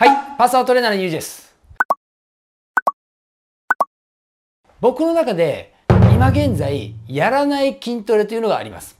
はい、パーソナルトレーナーのゆうじです。僕の中で今現在やらない筋トレというのがあります。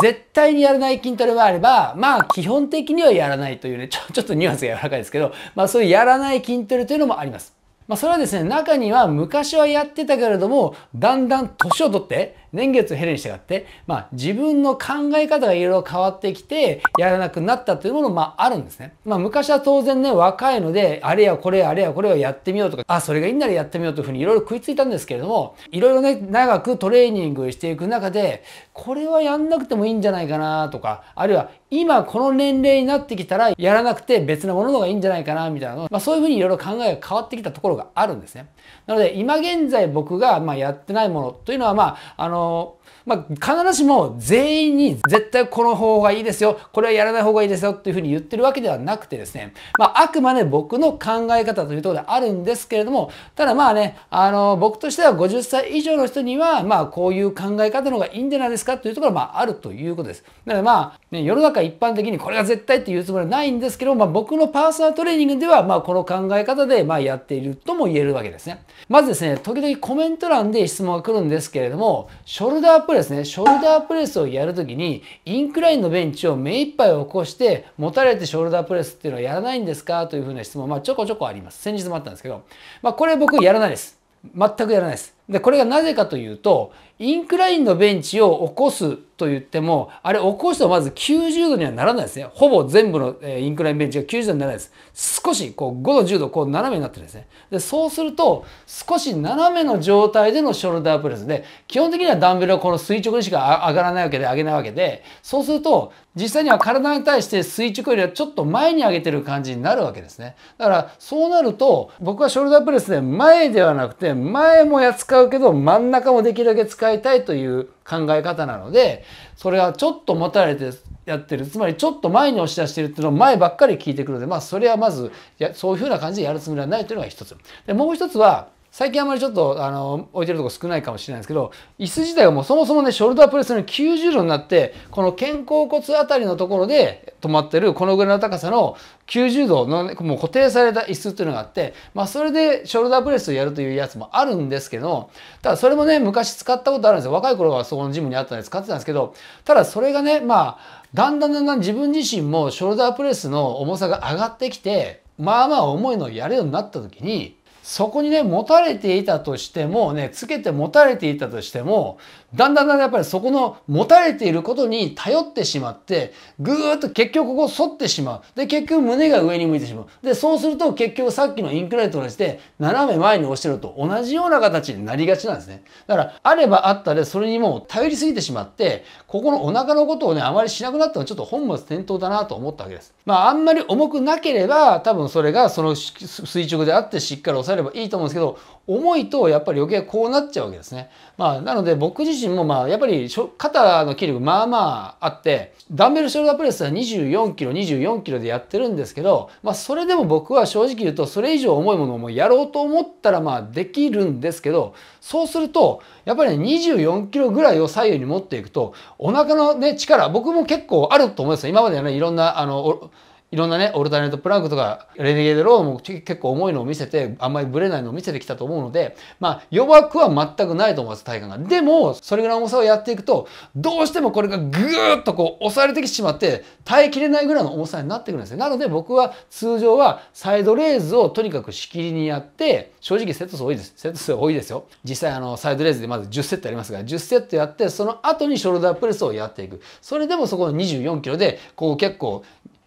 絶対にやらない筋トレがあれば、まあ基本的にはやらないというね、ちょ ちょっとニュアンスが柔らかいですけど、まあそういうやらない筋トレというのもあります。まあそれはですね、中には昔はやってたけれども、だんだん年を取って、年月経るに従って、まあ、自分の考え方がいろいろ変わってきて、やらなくなったというものも、まあ、あるんですね。まあ、昔は当然ね、若いので、あれやこれやあれやこれをやってみようとか、あ、それがいいならやってみようというふうにいろいろ食いついたんですけれども、いろいろね、長くトレーニングしていく中で、これはやんなくてもいいんじゃないかなとか、あるいは今この年齢になってきたらやらなくて別なものの方がいいんじゃないかなみたいなの、まあ、そういうふうにいろいろ考えが変わってきたところがあるんですね。なので今現在僕がまあやってないものというのはまああののまあ、必ずしも全員に絶対この方がいいですよ、これはやらない方がいいですよっていうふうに言ってるわけではなくてですね、まあ、あくまで僕の考え方というところであるんですけれども、ただまあね、あの、僕としては50歳以上の人には、まあ、こういう考え方の方がいいんじゃないですかというところは、まあ、あるということです。なのでまあ、ね、世の中一般的にこれが絶対って言うつもりはないんですけど、まあ、僕のパーソナルトレーニングでは、まあ、この考え方で、まあ、やっているとも言えるわけですね。まずですね、時々コメント欄で質問が来るんですけれども、ショルダーープレスね、ショルダープレスをやるときに、インクラインのベンチを目いっぱい起こして、持たれてショルダープレスっていうのはやらないんですかというふうな質問、まあちょこちょこあります。先日もあったんですけど、まあこれ僕やらないです。全くやらないです。で、これがなぜかというと、インクラインのベンチを起こすと言っても、あれ起こすとまず90度にはならないですね。ほぼ全部のインクラインベンチが90度にならないです。少しこう5度、10度こう斜めになってるんですね。で、そうすると少し斜めの状態でのショルダープレスで、基本的にはダンベルはこの垂直にしか上がらないわけで上げないわけで、そうすると実際には体に対して垂直よりはちょっと前に上げてる感じになるわけですね。だからそうなると僕はショルダープレスで前ではなくて前もや使うけど真ん中もできるだけ使い使いたいという考え方なのでそれはちょっと持たれてやってるつまりちょっと前に押し出してるっていうのを前ばっかり聞いてくるのでまあそれはまずやそういうふうな感じでやるつもりはないというのが一つ。でもう一つは最近あまりちょっとあの置いてるとこ少ないかもしれないですけど椅子自体がもうそもそもねショルダープレスの90度になってこの肩甲骨あたりのところで止まってるこのぐらいの高さの90度の、ね、もう固定された椅子っていうのがあって、まあ、それでショルダープレスをやるというやつもあるんですけどただそれもね昔使ったことあるんですよ若い頃はそこのジムにあったんで使ってたんですけどただそれがねまあだんだんだんだん自分自身もショルダープレスの重さが上がってきてまあまあ重いのをやるようになった時にそこにね持たれていたとしてもねつけて持たれていたとしてもだんだんだんだんやっぱりそこの持たれていることに頼ってしまって、ぐーっと結局ここ反ってしまう。で、結局胸が上に向いてしまう。で、そうすると結局さっきのインクライトと同じで、斜め前に押してると同じような形になりがちなんですね。だから、あればあったで、それにもう頼りすぎてしまって、ここのお腹のことをね、あまりしなくなったのはちょっと本末転倒だなと思ったわけです。まあ、あんまり重くなければ、多分それがその垂直であってしっかり押さえればいいと思うんですけど、重いとやっぱり余計こうなっちゃうわけですね。まあ、なので僕自身もまあやっぱり肩の筋力まあまああってダンベルショルダープレスは24キロ24キロでやってるんですけど、まあ、それでも僕は正直言うとそれ以上重いものもやろうと思ったらまあできるんですけどそうするとやっぱり24キロぐらいを左右に持っていくとお腹のね力僕も結構あると思いますよ今までねいろんなあのいろんなねオルタネートプラグとかレネゲードローも結構重いのを見せてあんまりブレないのを見せてきたと思うのでまあ弱くは全くないと思います体感がでもそれぐらいの重さをやっていくとどうしてもこれがぐーっとこう押されてきてしまって耐えきれないぐらいの重さになってくるんですねなので僕は通常はサイドレーズをとにかく仕切りにやって正直セット数多いですセット数多いですよ実際あのサイドレーズでまず10セットやりますが10セットやってその後にショルダープレスをやっていくそれでもそこの24キロでこう結構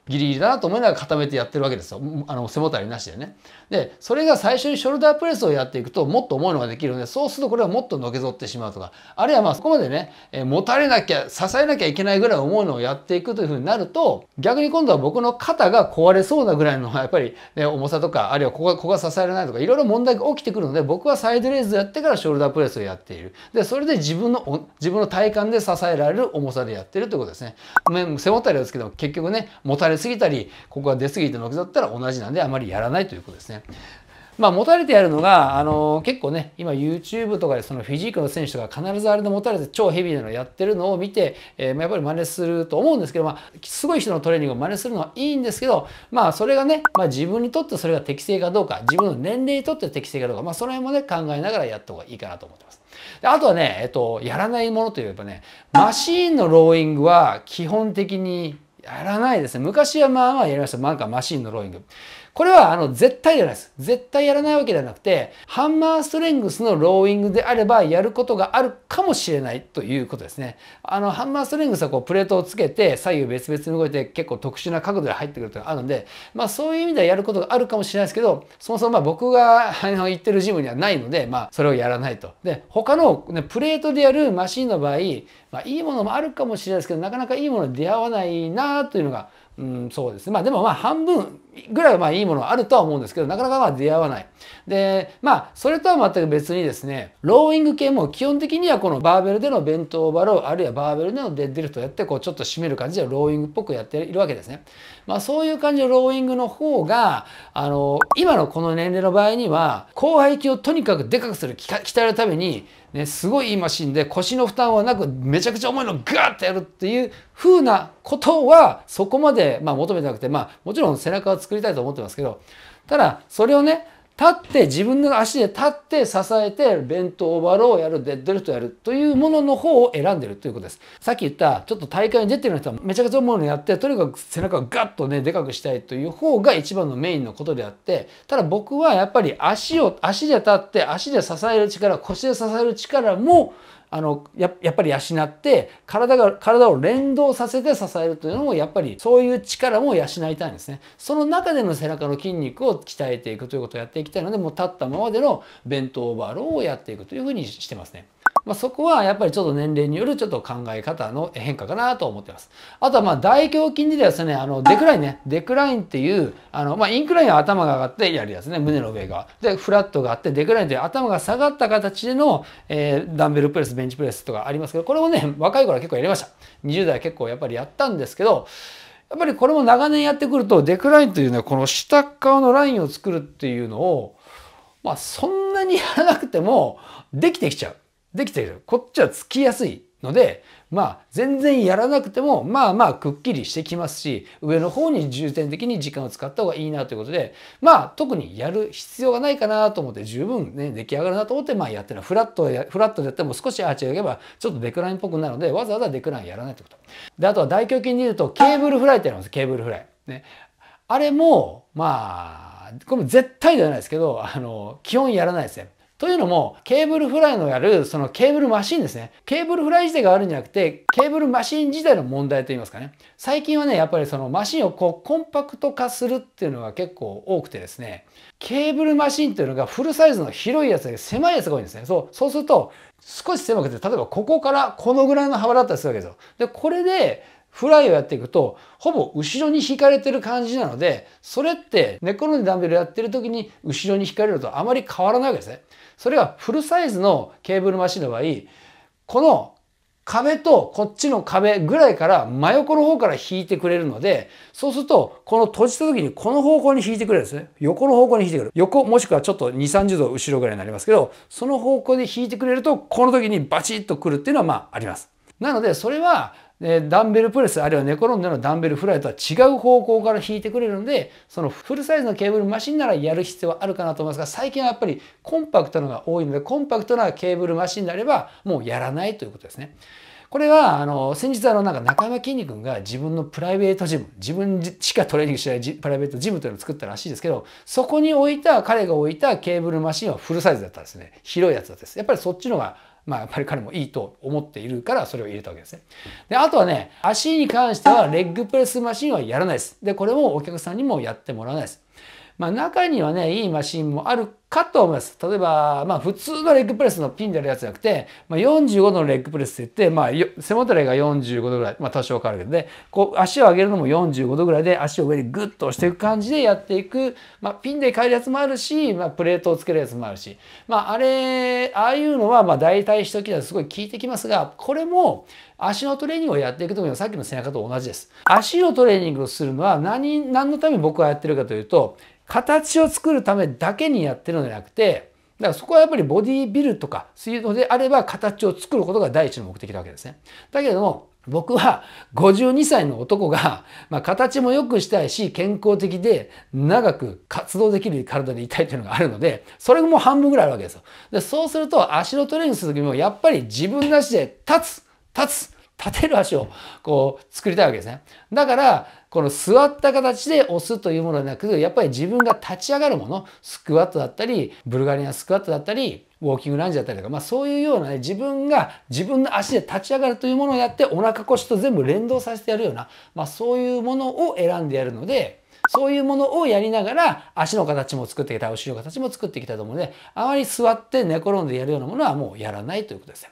ギリギリだなと思いながら固めてやってるわけですよ。あの背もたれなしでね。で、それが最初にショルダープレスをやっていくともっと重いのができるので、そうするとこれはもっとのけぞってしまうとか、あるいはまあそこまでね、え持たれなきゃ、支えなきゃいけないぐらい重いのをやっていくというふうになると、逆に今度は僕の肩が壊れそうなぐらいの やっぱり、ね、重さとか、あるいはここがここが支えられないとか、いろいろ問題が起きてくるので、僕はサイドレイズやってからショルダープレスをやっている。で、それで自分の、自分の体幹で支えられる重さでやってるということですね。背もたれですけど、結局ね、持たれ過ぎたり、ここが出過ぎてのわけだったら同じなんであまりやらないということですね。まあ、持たれてやるのが、あのー、結構ね、今 YouTube とかでそのフィジークの選手が必ずあれで持たれて超ヘビーなのやってるのを見て、えー、まあ、やっぱり真似すると思うんですけど、まあ、すごい人のトレーニングを真似するのはいいんですけど、まあ、それがね、まあ、自分にとってそれが適正かどうか、自分の年齢にとって適正かどうか、まあ、その辺もね、考えながらやった方がいいかなと思ってます。であとはね、えっと、やらないものといえばね、マシーンのローイングは基本的にやらないですね。昔はまあまあやりました。なんかマシンのローイング。これはあの絶対じゃないです。絶対やらないわけではなくて、ハンマーストレングスのローイングであればやることがあるかもしれないということですね。あの、ハンマーストレングスはこうプレートをつけて左右別々に動いて結構特殊な角度で入ってくるというのがあるんで、まあそういう意味ではやることがあるかもしれないですけど、そもそもまあ僕があの行ってるジムにはないので、まあそれをやらないと。で、他の、ね、プレートでやるマシンの場合、まあいいものもあるかもしれないですけど、なかなかいいものに出会わないなというのが、うん、そうですね。まあでもまあ半分ぐらいまあいいものあるとは思うんですけど、なかなかまあ出会わない。で、まあ、それとは全く別にですね、ローイング系も基本的にはこのバーベルでの弁当バロー、あるいはバーベルでのデッドリフトをやって、こうちょっと締める感じでローイングっぽくやっているわけですね。まあそういう感じのローイングの方が、あの、今のこの年齢の場合には、後背筋をとにかくでかくする、鍛えるために、ね、すごいいいマシンで腰の負担はなくめちゃくちゃ重いのをガーッとやるっていう風なことはそこまで、まあ、求めてなくて、まあ、もちろん背中を作りたいと思ってますけど、ただ、それをね、立って自分の足で立って支えて弁当オーバーローをやるデッドリフトやるというものの方を選んでるということですさっき言ったちょっと大会に出てる人はめちゃくちゃ重いのやってとにかく背中をガッとねでかくしたいという方が一番のメインのことであってただ僕はやっぱり足を足で立って足で支える力腰で支える力もあのやっぱり養って体が体を連動させて支えるというのもやっぱりそういう力も養いたいんですねその中での背中の筋肉を鍛えていくということをやっていきたいのでもう立ったままでの弁当オーバーローをやっていくというふうにしてますね。まあ、そこはやっぱりちょっと年齢によるちょっと考え方の変化かなと思ってます。あとはまあ大胸筋でですね、あのデクラインね、デクラインっていうあの、まあ、インクラインは頭が上がってやるやつね、胸の上が。で、フラットがあって、デクラインという頭が下がった形での、えー、ダンベルプレス、ベンチプレスとかありますけど、これもね、若い頃は結構やりました。20代は結構やっぱりやったんですけど、やっぱりこれも長年やってくると、デクラインというのはこの下側のラインを作るっていうのを、まあそんなにやらなくてもできてきちゃう。できている。こっちはつきやすいので、まあ、全然やらなくても、まあまあ、くっきりしてきますし、上の方に重点的に時間を使った方がいいなということで、まあ、特にやる必要がないかなと思って、十分ね、出来上がるなと思って、まあ、やってる。フラットや、フラットでやっても少しアーチ上げば、ちょっとデクラインっぽくなるので、わざわざデクラインやらないってこと。で、あとは大胸筋で言うと、ケーブルフライってあります。ケーブルフライ。ね。あれも、まあ、これも絶対ではないですけど、あの、基本やらないですね。というのも、ケーブルフライのやる、そのケーブルマシンですね。ケーブルフライ自体があるんじゃなくて、ケーブルマシン自体の問題と言いますかね。最近はね、やっぱりそのマシンをこうコンパクト化するっていうのが結構多くてですね、ケーブルマシンっていうのがフルサイズの広いやつで狭いやつが多いんですね。そう、そうすると、少し狭くて、例えばここからこのぐらいの幅だったりするわけですよ。で、これで、フライをやっていくと、ほぼ後ろに引かれてる感じなので、それって寝転んでダンベルやってる時に後ろに引かれるとあまり変わらないわけですね。それがフルサイズのケーブルマシンの場合、この壁とこっちの壁ぐらいから真横の方から引いてくれるので、そうすると、この閉じた時にこの方向に引いてくれるんですね。横の方向に引いてくる。横、もしくはちょっと2、30度後ろぐらいになりますけど、その方向で引いてくれると、この時にバチッとくるっていうのはまああります。なので、それはでダンベルプレスあるいは寝転んでのダンベルフライとは違う方向から引いてくれるのでそのフルサイズのケーブルマシンならやる必要はあるかなと思いますが最近はやっぱりコンパクトなのが多いのでコンパクトなケーブルマシンであればもうやらないということですね。これは、あの、先日あの、なんか中山きんに君が自分のプライベートジム、自分しかトレーニングしないプライベートジムというのを作ったらしいですけど、そこに置いた、彼が置いたケーブルマシンはフルサイズだったんですね。広いやつだったです。やっぱりそっちのがまあ、やっぱり彼もいいと思っているからそれを入れたわけですね。で、あとはね、足に関してはレッグプレスマシンはやらないです。で、これもお客さんにもやってもらわないです。まあ、中にはね、いいマシンもあるかと思います。例えば、まあ、普通のレッグプレスのピンでやるやつじゃなくて、まあ、45度のレッグプレスって言って、まあ、背もたれが45度ぐらい、まあ、多少変わるけどね、こう、足を上げるのも45度ぐらいで、足を上にグッと押していく感じでやっていく、まあ、ピンで変えるやつもあるし、まあ、プレートをつけるやつもあるし、まあ、あれ、ああいうのは、まあ、大体一気にはすごい効いてきますが、これも、足のトレーニングをやっていくときのさっきの背中と同じです。足のトレーニングをするのは何、何のために僕はやってるかというと、形を作るためだけにやってるのではなくてだからそこはやっぱりボディビルとかそういうのであれば形を作ることが第一の目的なわけですね。だけども僕は52歳の男が、まあ、形も良くしたいし健康的で長く活動できる体でいたいというのがあるのでそれも半分ぐらいあるわけですよ。でそうすると足のトレーニングするときもやっぱり自分なしで立つ立つ立てる足をこう作りたいわけですね。だからこの座った形で押すというものではなく、やっぱり自分が立ち上がるもの、スクワットだったり、ブルガリアンスクワットだったり、ウォーキングランジだったりとか、まあそういうようなね、自分が自分の足で立ち上がるというものをやって、お腹腰と全部連動させてやるような、まあそういうものを選んでやるので、そういうものをやりながら、足の形も作ってきた、お尻の形も作ってきたと思うので、あまり座って寝転んでやるようなものはもうやらないということですね。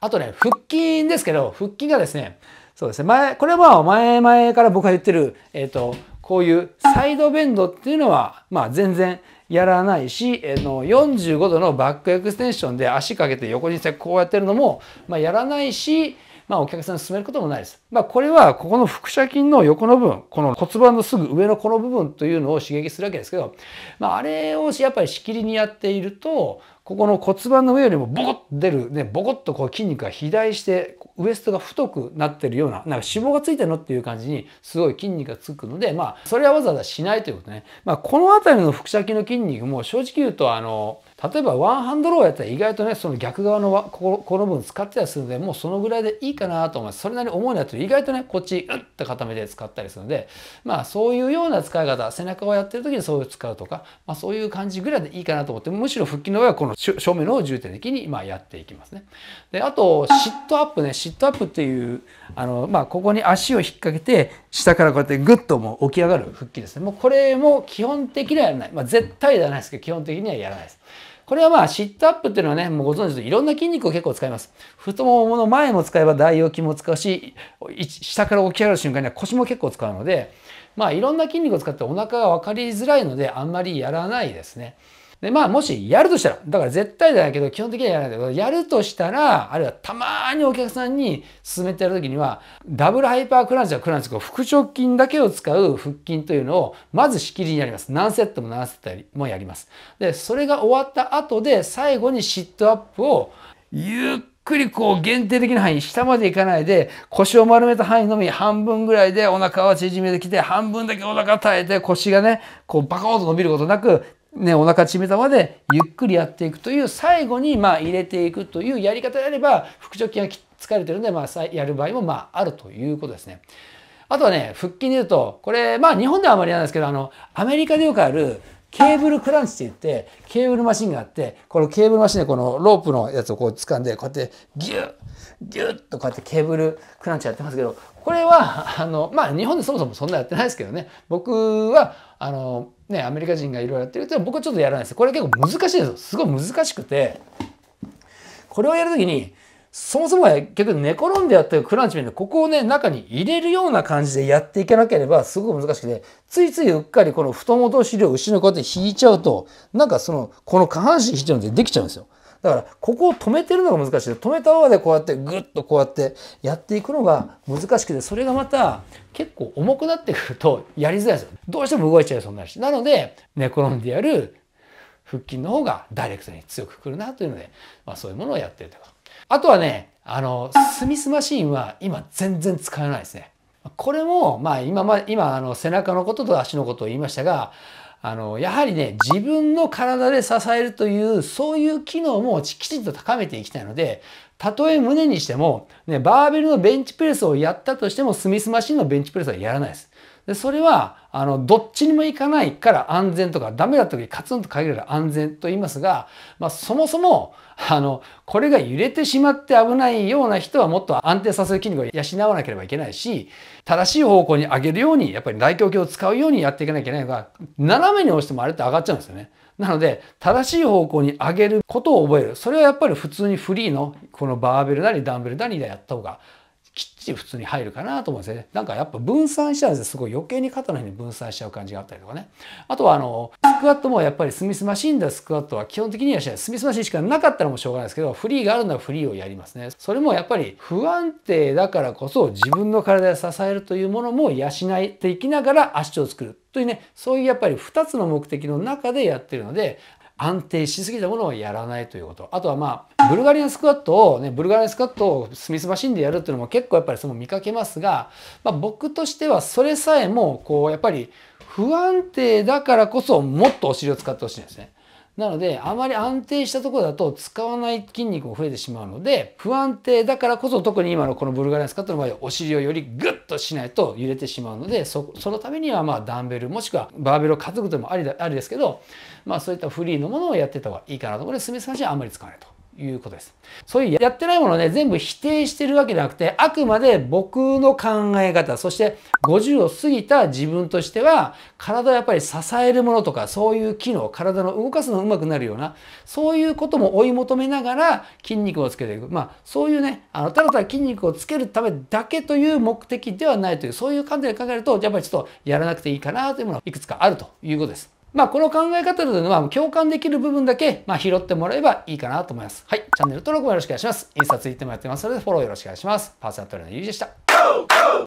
あとね、腹筋ですけど、腹筋がですね、そうですね。前、これは前々から僕が言ってる、えっ、ー、と、こういうサイドベンドっていうのは、まあ全然やらないし、えー、の45度のバックエクステンションで足かけて横にしてこうやってるのも、まあやらないし、まあお客さんに進めることもないです。まあこれはここの腹斜筋の横の部分、この骨盤のすぐ上のこの部分というのを刺激するわけですけど、まああれをやっぱりしきりにやっていると、ここの骨盤の上よりもボコッと出る、ね、ボコッとこう筋肉が肥大して、ウエストが太くなってるような、なんか脂肪がついてるのっていう感じに、すごい筋肉がつくので、まあ、それはわざわざしないということね。まあ、この辺りの腹斜筋の筋肉も、正直言うと、あの、例えばワンハンドローやったら意外とねその逆側のここの部分使ってたりするのでもうそのぐらいでいいかなと思いますそれなりに重いのやつ意外とねこっちうっと固めて使ったりするのでまあそういうような使い方背中をやってる時にそういう使うとか、まあ、そういう感じぐらいでいいかなと思ってむしろ腹筋の上はこの正面のを重点的にまやっていきますね。であとシットアップねシットアップっていうあの、まあ、ここに足を引っ掛けて下からこうやってグッともう起き上がる腹筋ですねもうこれも基本的にはやらない、まあ、絶対ではないですけど基本的にはやらないです。これはまあ、シットアップっていうのはね、もうご存知でいろんな筋肉を結構使います。太ももの前も使えば大腰筋も使うし、下から起き上がる瞬間には腰も結構使うので、まあ、いろんな筋肉を使ってお腹が分かりづらいので、あんまりやらないですね。で、まあ、もしやるとしたら、だから絶対だけど、基本的にはやらないけど、やるとしたら、あるいはたまにお客さんに勧めてやるときには、ダブルハイパークランチはクランチこう腹直筋だけを使う腹筋というのを、まずしきりにやります。何セットも何セットもやります。で、それが終わった後で、最後にシットアップを、ゆっくりこう限定的な範囲、下までいかないで、腰を丸めた範囲のみ半分ぐらいでお腹は縮めてきて、半分だけお腹耐えて腰がね、こうバコーどと伸びることなく、ね、お腹縮めたまでゆっくりやっていくという最後にまあ入れていくというやり方であれば腹直筋が疲れてるんでまあやる場合もまああるということですね。あとはね腹筋で言うとこれまあ日本ではあまりないですけどあのアメリカでよくあるケーブルクランチって言ってケーブルマシンがあってこのケーブルマシンでこのロープのやつをこう掴んでこうやってギュッギュッとこうやってケーブルクランチやってますけどこれは、あの、まあ、日本でそもそもそんなやってないですけどね、僕は、あの、ね、アメリカ人がいろいろやってるけど、僕はちょっとやらないです。これは結構難しいですよ。すごい難しくて、これをやるときに、そもそもは結局寝転んでやってるクランチメンで、ここをね、中に入れるような感じでやっていかなければすごく難しくて、ついついうっかりこの太ももと尻を後ろにこうやって引いちゃうと、なんかその、この下半身引いちゃうのでできちゃうんですよ。だから、ここを止めてるのが難しい。止めた方でこうやってぐっとこうやってやっていくのが難しくて、それがまた結構重くなってくるとやりづらいですよ。どうしても動いちゃいそうになるし。なので、寝転んでやる腹筋の方がダイレクトに強くくるなというので、まあそういうものをやってるとか。あとはね、あの、スミスマシーンは今全然使えないですね。これも、まあ今ま、今、あの、背中のことと足のことを言いましたが、あの、やはりね、自分の体で支えるという、そういう機能もきちんと高めていきたいので、たとえ胸にしても、ね、バーベルのベンチプレスをやったとしても、スミスマシンのベンチプレスはやらないです。で、それは、あの、どっちにもいかないから安全とか、ダメだった時カツンと限られら安全と言いますが、まあ、そもそも、あの、これが揺れてしまって危ないような人はもっと安定させる筋肉を養わなければいけないし、正しい方向に上げるように、やっぱり大胸筋を使うようにやっていかなきゃいけないのが、斜めに押してもあれって上がっちゃうんですよね。なので、正しい方向に上げることを覚える。それはやっぱり普通にフリーの、このバーベルなりダンベルなりでやった方がきっちり普通に入るかなと思うんですね。なんかやっぱ分散しちゃうんですよ。すごい余計に肩の辺に分散しちゃう感じがあったりとかね。あとはあの、スクワットもやっぱりスミスマシンだスクワットは基本的にはしない。スミスマシンしかなかったらもうしょうがないですけど、フリーがあるならフリーをやりますね。それもやっぱり不安定だからこそ自分の体で支えるというものも養い。ていきながら足を作る。というね、そういうやっぱり2つの目的の中でやってるので、安定しすぎたものをやらないということあとはまあブルガリアンスクワットをねブルガリアンスクワットをスミスマシンでやるっていうのも結構やっぱりその見かけますが、まあ、僕としてはそれさえもこうやっぱり不安定だからこそもっとお尻を使ってほしいんですね。なので、あまり安定したところだと使わない筋肉も増えてしまうので、不安定だからこそ特に今のこのブルガリアンスカットの場合はお尻をよりグッとしないと揺れてしまうので、そのためにはまあダンベルもしくはバーベルを担ぐともありだありですけど、まあそういったフリーのものをやってた方がいいかなと思います。スミスマはあんまり使わないと。いうことです。そういうやってないものをね、全部否定してるわけじゃなくて、あくまで僕の考え方、そして50を過ぎた自分としては、体をやっぱり支えるものとか、そういう機能、体の動かすのがうまくなるような、そういうことも追い求めながら筋肉をつけていく。まあ、そういうね、あの、ただただ筋肉をつけるためだけという目的ではないという、そういう観点で考えると、やっぱりちょっとやらなくていいかなというものがいくつかあるということです。まあ、この考え方というのは共感できる部分だけ、まあ、拾ってもらえばいいかなと思います。はい。チャンネル登録もよろしくお願いします。インスタ、ツイッターもやってますので、フォローよろしくお願いします。パーソナルトレーナーゆうでした。